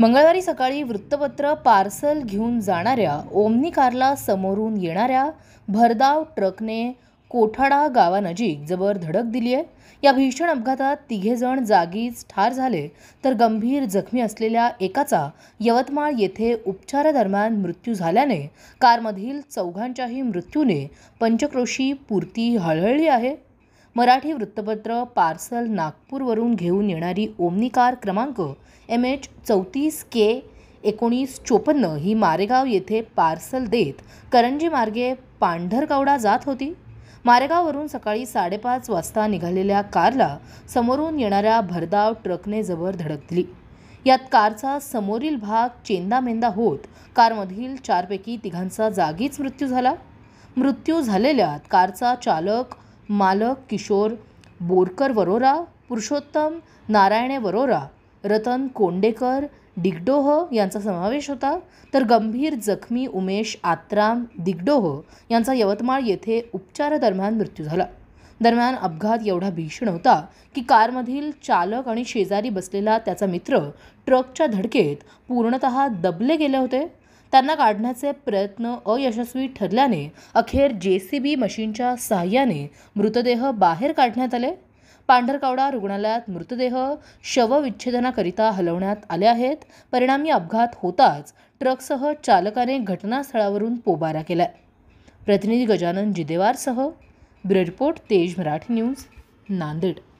मंगळवारी सकाळी वृत्तपत्र पार्सल घेऊन जाणाऱ्या ओमनी कारला समोरून येणाऱ्या भरधाव ट्रकने कोठाडा गावानजीक जबर धडक दिली आहे या भीषण अपघातात तिघेजण जागीच ठार झाले तर गंभीर जखमी असलेल्या एकाचा यवतमाळ येथे उपचारादरम्यान मृत्यू झाल्याने कारमधील चौघांच्याही मृत्यूने पंचक्रोशी पुरती हळहळली आहे मराठी वृत्तपत्र पार्सल नागपूरवरून घेऊन येणारी ओमनी कार क्रमांक एम एच चौतीस के एकोणीस चोपन्न ही मारेगाव येथे पार्सल देत करंजी मार्गे पांढरकवडा जात होती मारेगाववरून सकाळी साडेपाच वाजता निघालेल्या कारला समोरून येणाऱ्या भरधाव ट्रकने जबर धडक दिली यात कारचा समोरील भाग चेंदामेंदा होत कारमधील चारपैकी तिघांचा जागीच मृत्यू झाला मृत्यू झालेल्यात कारचा चालक मालक किशोर बोरकर वरोरा पुरुषोत्तम नारायणे वरोरा रतन कोंडेकर दिगडोह यांचा समावेश होता तर गंभीर जखमी उमेश आत्राम दिग्डोह यांचा यवतमाळ येथे उपचारादरम्यान मृत्यू झाला दरम्यान अपघात एवढा भीषण होता की कारमधील चालक आणि शेजारी बसलेला त्याचा मित्र ट्रकच्या धडकेत पूर्णत दबले गेले होते त्यांना काढण्याचे प्रयत्न अयशस्वी ठरल्याने अखेर जे सी बी मशीनच्या सहाय्याने मृतदेह बाहेर काढण्यात आले पांढरकावडा रुग्णालयात मृतदेह शवविच्छेदनाकरिता हलवण्यात आले आहेत परिणामी अपघात होताच ट्रकसह चालकाने घटनास्थळावरून पोबारा केला प्रतिनिधी गजानन जिदेवारसह ब्युरो तेज मराठी न्यूज नांदेड